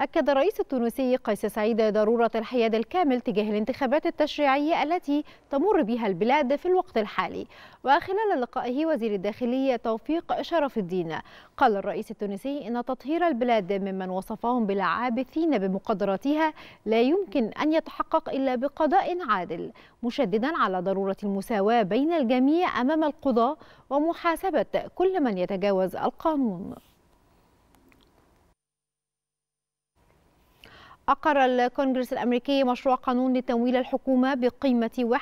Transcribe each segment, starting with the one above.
أكد الرئيس التونسي قيس سعيد ضرورة الحياد الكامل تجاه الانتخابات التشريعية التي تمر بها البلاد في الوقت الحالي وخلال لقائه وزير الداخلية توفيق شرف الدين قال الرئيس التونسي إن تطهير البلاد ممن وصفهم بالعابثين بمقدراتها لا يمكن أن يتحقق إلا بقضاء عادل مشددا على ضرورة المساواة بين الجميع أمام القضاء ومحاسبة كل من يتجاوز القانون أقر الكونغرس الأمريكي مشروع قانون لتمويل الحكومة بقيمة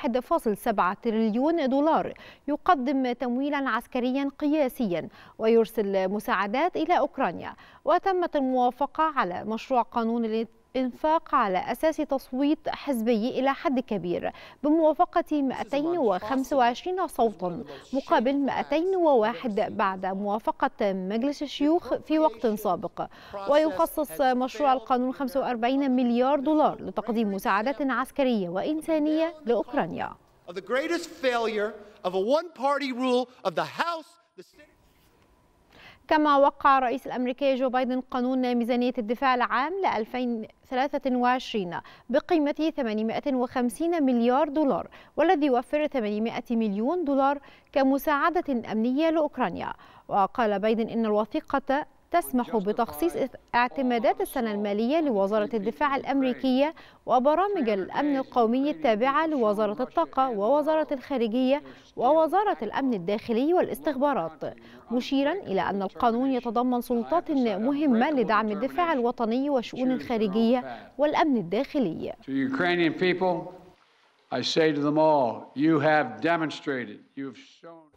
1.7 تريليون دولار يقدم تمويلا عسكريا قياسيا ويرسل مساعدات إلى أوكرانيا وتمت الموافقة على مشروع قانون إنفاق على أساس تصويت حزبي إلى حد كبير بموافقة 225 صوتا مقابل 201 بعد موافقة مجلس الشيوخ في وقت سابق ويخصص مشروع القانون 45 مليار دولار لتقديم مساعدات عسكرية وإنسانية لأوكرانيا. the greatest failure of a one party rule of the House كما وقع الرئيس الأمريكي جو بايدن قانون ميزانية الدفاع العام ل 2023 بقيمته 850 مليار دولار والذي يوفر 800 مليون دولار كمساعدة أمنية لأوكرانيا وقال بايدن إن الوثيقة تسمح بتخصيص اعتمادات السنة المالية لوزارة الدفاع الأمريكية وبرامج الأمن القومي التابعة لوزارة الطاقة ووزارة الخارجية ووزارة الأمن الداخلي والاستخبارات مشيرا إلى أن القانون يتضمن سلطات مهمة لدعم الدفاع الوطني والشؤون الخارجية والأمن الداخلي I say to them all, you have demonstrated, you've shown.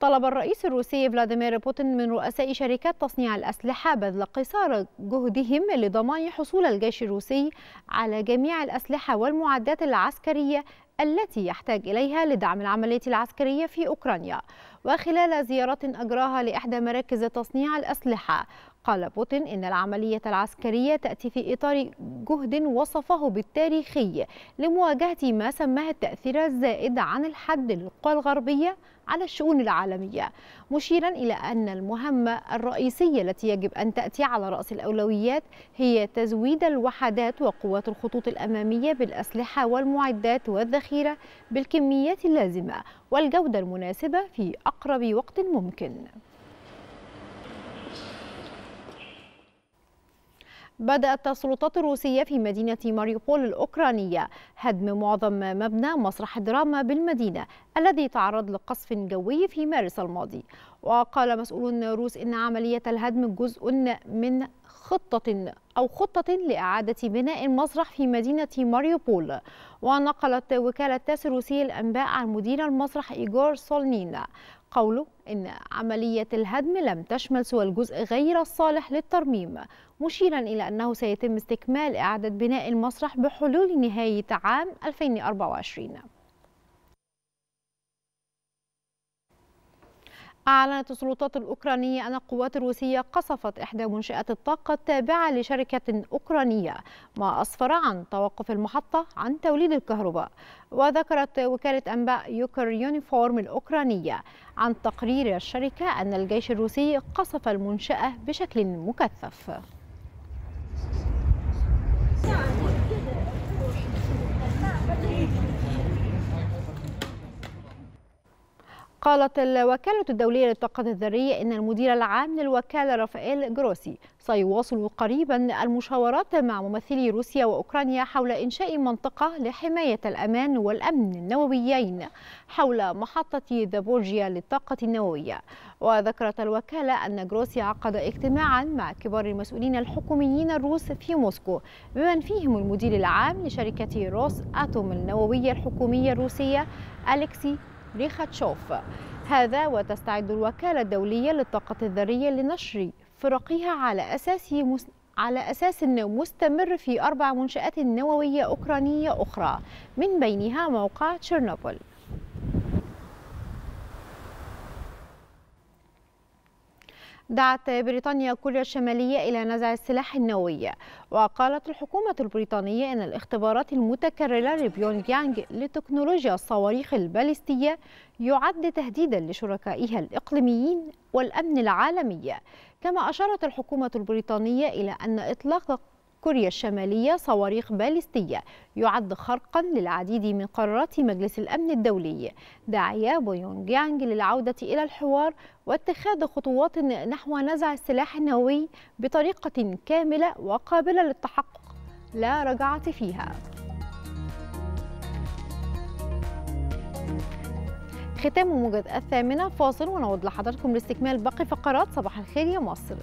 طلب الرئيس الروسي فلاديمير بوتين من رؤساء شركات تصنيع الأسلحة بذل قصارى جهدهم لضمان حصول الجيش الروسي على جميع الأسلحة والمعدات العسكرية التي يحتاج إليها لدعم العملية العسكرية في أوكرانيا وخلال زيارة أجراها لإحدى مراكز تصنيع الأسلحة قال بوتين إن العملية العسكرية تأتي في إطار جهد وصفه بالتاريخي لمواجهة ما سماه التأثير الزائد عن الحد للقوى الغربية على الشؤون العالمية مشيرا إلى أن المهمة الرئيسية التي يجب أن تأتي على رأس الأولويات هي تزويد الوحدات وقوات الخطوط الأمامية بالأسلحة والمعدات والذخيرة بالكميات اللازمة والجودة المناسبة في أقرب وقت ممكن بدأت السلطات الروسية في مدينة ماريوبول الأوكرانية هدم معظم مبنى مسرح دراما بالمدينة الذي تعرض لقصف جوي في مارس الماضي وقال مسؤول روس إن عملية الهدم جزء من خطة أو خطة لإعادة بناء المسرح في مدينة ماريوبول ونقلت وكالة تاس الروسية الأنباء عن مدير المسرح إيجور سولنين قوله إن عملية الهدم لم تشمل سوى الجزء غير الصالح للترميم مشيرا إلى أنه سيتم استكمال إعادة بناء المسرح بحلول نهاية عام 2024 أعلنت السلطات الأوكرانية أن القوات الروسية قصفت إحدى منشآت الطاقة التابعة لشركة أوكرانية ما أسفر عن توقف المحطة عن توليد الكهرباء وذكرت وكالة أنباء يوكر يونيفورم الأوكرانية عن تقرير الشركة أن الجيش الروسي قصف المنشأة بشكل مكثف قالت الوكالة الدولية للطاقة الذرية إن المدير العام للوكالة رافائيل جروسي سيواصل قريبا المشاورات مع ممثلي روسيا وأوكرانيا حول إنشاء منطقة لحماية الأمان والأمن النوويين حول محطة دابورجيا للطاقة النووية وذكرت الوكالة أن جروسي عقد اجتماعا مع كبار المسؤولين الحكوميين الروس في موسكو بمن فيهم المدير العام لشركة روس أتوم النووية الحكومية الروسية أليكسي ريخاتشوف هذا وتستعد الوكالة الدولية للطاقة الذرية لنشر فرقها على أساس مس... على أساس مستمر في أربع منشآت نووية أوكرانية أخرى من بينها موقع تشيرنوبل دعت بريطانيا كوريا الشمالية إلى نزع السلاح النووي وقالت الحكومة البريطانية أن الاختبارات المتكررة لبيونغ يانج لتكنولوجيا الصواريخ الباليستية يعد تهديدا لشركائها الإقليميين والأمن العالمي كما أشارت الحكومة البريطانية إلى أن إطلاق كوريا الشمالية صواريخ باليستية يعد خرقا للعديد من قرارات مجلس الأمن الدولي داعية بويونج يانج للعودة إلى الحوار واتخاذ خطوات نحو نزع السلاح النووي بطريقة كاملة وقابلة للتحقق لا رجعة فيها ختام موجز الثامنة فاصل ونعود لحضراتكم لاستكمال باقي فقرات صباح الخير يا مصر